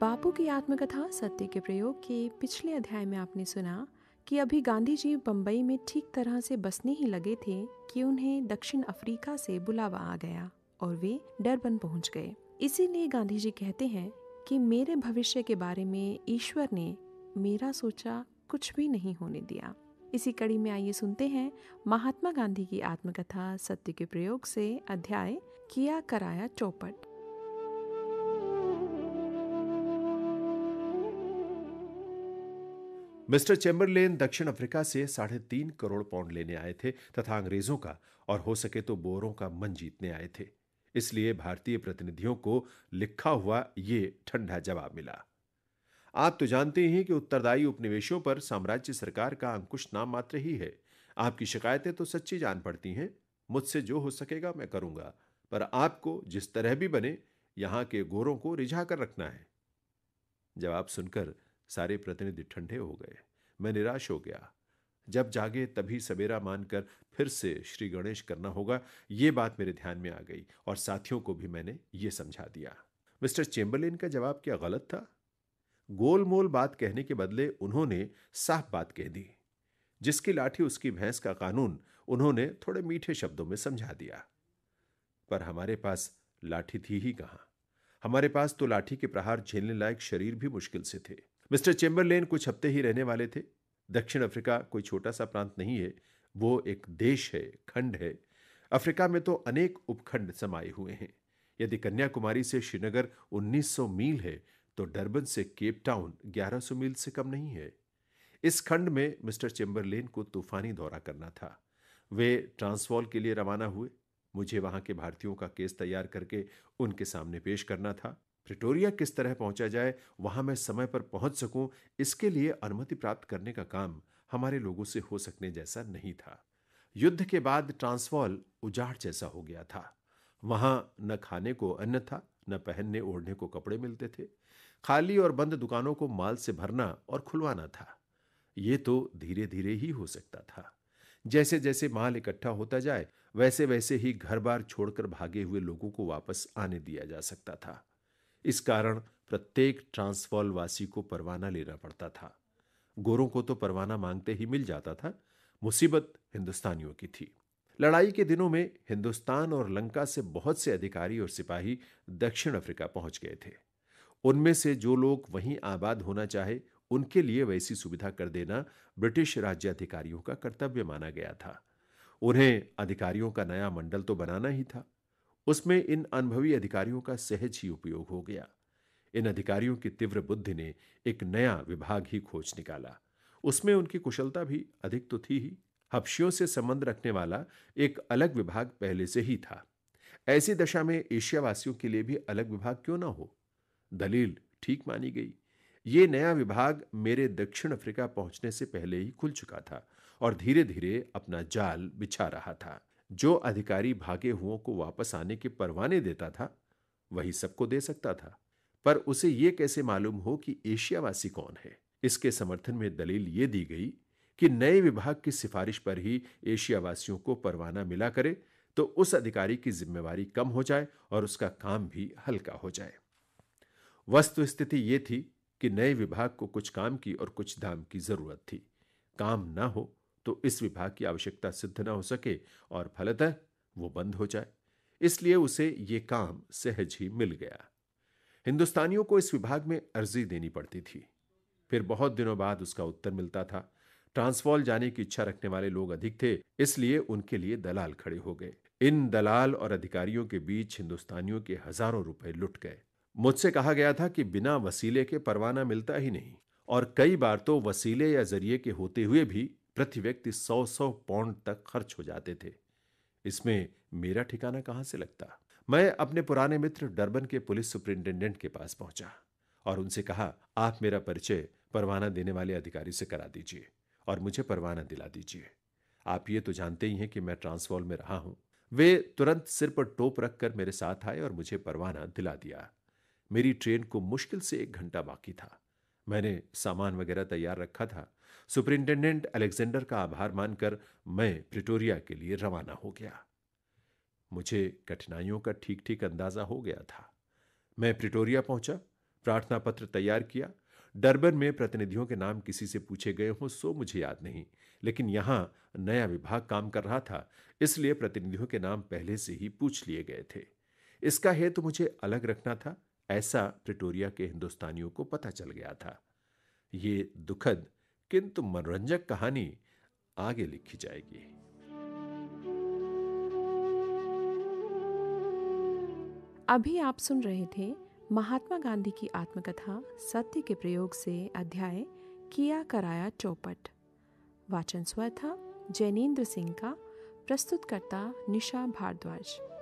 बापू की आत्मकथा सत्य के प्रयोग के पिछले अध्याय में आपने सुना कि अभी गांधी जी बम्बई में ठीक तरह से बसने ही लगे थे कि उन्हें दक्षिण अफ्रीका से बुलावा आ गया और वे डरबन पहुंच गए इसीलिए गांधी जी कहते हैं कि मेरे भविष्य के बारे में ईश्वर ने मेरा सोचा कुछ भी नहीं होने दिया इसी कड़ी में आइए सुनते हैं महात्मा गांधी की आत्मकथा सत्य के प्रयोग से अध्याय किया कराया चौपट मिस्टर चेम्बरलेन दक्षिण अफ्रीका से साढ़े तीन करोड़ पाउंड लेने आए थे तथा अंग्रेजों का और हो सके तो बोरों का मन जीतने आए थे इसलिए भारतीय प्रतिनिधियों को लिखा हुआ ये ठंडा जवाब मिला आप तो जानते ही कि उत्तरदायी उपनिवेशों पर साम्राज्य सरकार का अंकुश नाम मात्र ही है आपकी शिकायतें तो सच्ची जान पड़ती हैं मुझसे जो हो सकेगा मैं करूंगा पर आपको जिस तरह भी बने यहां के गोरों को रिझा कर रखना है जवाब सुनकर सारे प्रतिनिधि ठंडे हो गए मैं निराश हो गया जब जागे तभी सवेरा मानकर फिर से श्री गणेश करना होगा ये बात मेरे ध्यान में आ गई और साथियों को भी मैंने ये समझा दिया मिस्टर चेम्बरलेन का जवाब क्या गलत था गोलमोल बात कहने के बदले उन्होंने साफ बात कह दी जिसकी लाठी उसकी भैंस का कानून उन्होंने थोड़े मीठे शब्दों में समझा दिया पर हमारे पास लाठी थी ही कहाँ हमारे पास तो लाठी के प्रहार झेलने लायक शरीर भी मुश्किल से थे मिस्टर चेम्बरलेन कुछ हफ्ते ही रहने वाले थे दक्षिण अफ्रीका कोई छोटा सा प्रांत नहीं है वो एक देश है खंड है अफ्रीका में तो अनेक उपखंड समाये हुए हैं यदि कन्याकुमारी से श्रीनगर 1900 मील है तो डरबन से केप टाउन 1100 मील से कम नहीं है इस खंड में मिस्टर चेम्बरलेन को तूफानी दौरा करना था वे ट्रांसवॉल के लिए रवाना हुए मुझे वहां के भारतीयों का केस तैयार करके उनके सामने पेश करना था प्रिटोरिया किस तरह पहुंचा जाए वहां मैं समय पर पहुंच सकूं इसके लिए अनुमति प्राप्त करने का काम हमारे लोगों से हो सकने जैसा नहीं था युद्ध के बाद ट्रांसवॉल उजाड़ जैसा हो गया था वहां न खाने को अन्न था न पहनने ओढ़ने को कपड़े मिलते थे खाली और बंद दुकानों को माल से भरना और खुलवाना था ये तो धीरे धीरे ही हो सकता था जैसे जैसे माल इकट्ठा होता जाए वैसे वैसे ही घर बार छोड़कर भागे हुए लोगों को वापस आने दिया जा सकता था इस कारण प्रत्येक ट्रांसफॉल वासी को परवाना लेना पड़ता था गोरों को तो परवाना मांगते ही मिल जाता था मुसीबत हिंदुस्तानियों की थी लड़ाई के दिनों में हिंदुस्तान और लंका से बहुत से अधिकारी और सिपाही दक्षिण अफ्रीका पहुंच गए थे उनमें से जो लोग वहीं आबाद होना चाहे उनके लिए वैसी सुविधा कर देना ब्रिटिश राज्य अधिकारियों का कर्तव्य माना गया था उन्हें अधिकारियों का नया मंडल तो बनाना ही था उसमें इन अनुभवी अधिकारियों का सहज ही उपयोग हो गया इन अधिकारियों की तीव्र बुद्धि ने एक नया विभाग ही खोज निकाला उसमें उनकी कुशलता भी अधिक तो थी ही हबशियों से संबंध रखने वाला एक अलग विभाग पहले से ही था ऐसी दशा में एशियावासियों के लिए भी अलग विभाग क्यों ना हो दलील ठीक मानी गई ये नया विभाग मेरे दक्षिण अफ्रीका पहुंचने से पहले ही खुल चुका था और धीरे धीरे अपना जाल बिछा रहा था जो अधिकारी भागे हुओं को वापस आने के परवाने देता था वही सबको दे सकता था पर उसे यह कैसे मालूम हो कि एशियावासी कौन है इसके समर्थन में दलील ये दी गई कि नए विभाग की सिफारिश पर ही एशियावासियों को परवाना मिला करे तो उस अधिकारी की जिम्मेवारी कम हो जाए और उसका काम भी हल्का हो जाए वस्तु स्थिति यह थी कि नए विभाग को कुछ काम की और कुछ दाम की जरूरत थी काम ना हो तो इस विभाग की आवश्यकता सिद्ध ना हो सके और फलतः वो बंद हो जाए इसलिए उसे ये काम सहज ही मिल गया हिंदुस्तानियों को इस विभाग में अर्जी देनी पड़ती थी फिर बहुत दिनों बाद उसका उत्तर मिलता था ट्रांसफॉल जाने की इच्छा रखने वाले लोग अधिक थे इसलिए उनके लिए दलाल खड़े हो गए इन दलाल और अधिकारियों के बीच हिंदुस्तानियों के हजारों रुपए लुट गए मुझसे कहा गया था कि बिना वसीले के परवाना मिलता ही नहीं और कई बार तो वसीले या जरिए के होते हुए भी प्रति व्यक्ति सौ सौ पौंड तक खर्च हो जाते थे इसमें मेरा ठिकाना कहां से लगता मैं अपने पुराने मित्र डरबन के पुलिस सुपरिंटेंडेंट के पास पहुंचा और उनसे कहा आप मेरा परिचय परवाना देने वाले अधिकारी से करा दीजिए और मुझे परवाना दिला दीजिए आप ये तो जानते ही हैं कि मैं ट्रांसवाल में रहा हूं वे तुरंत सिर पर टोप रखकर मेरे साथ आए और मुझे परवाना दिला दिया मेरी ट्रेन को मुश्किल से एक घंटा बाकी था मैंने सामान वगैरह तैयार रखा था सुपरिंटेंडेंट अलेक्जेंडर का आभार मानकर मैं प्रिटोरिया के लिए रवाना हो गया मुझे कठिनाइयों का ठीक ठीक अंदाजा हो गया था मैं प्रिटोरिया पहुंचा प्रार्थना पत्र तैयार किया डरबन में प्रतिनिधियों के नाम किसी से पूछे गए हों सो मुझे याद नहीं लेकिन यहाँ नया विभाग काम कर रहा था इसलिए प्रतिनिधियों के नाम पहले से ही पूछ लिए गए थे इसका हेतु तो मुझे अलग रखना था ऐसा प्रिटोरिया के हिंदुस्तानियों को पता चल गया था ये दुखद किंतु मनोरंजक कहानी आगे लिखी जाएगी अभी आप सुन रहे थे महात्मा गांधी की आत्मकथा सत्य के प्रयोग से अध्याय किया कराया चौपट वाचन स्वर था जैनेन्द्र सिंह का प्रस्तुतकर्ता निशा भारद्वाज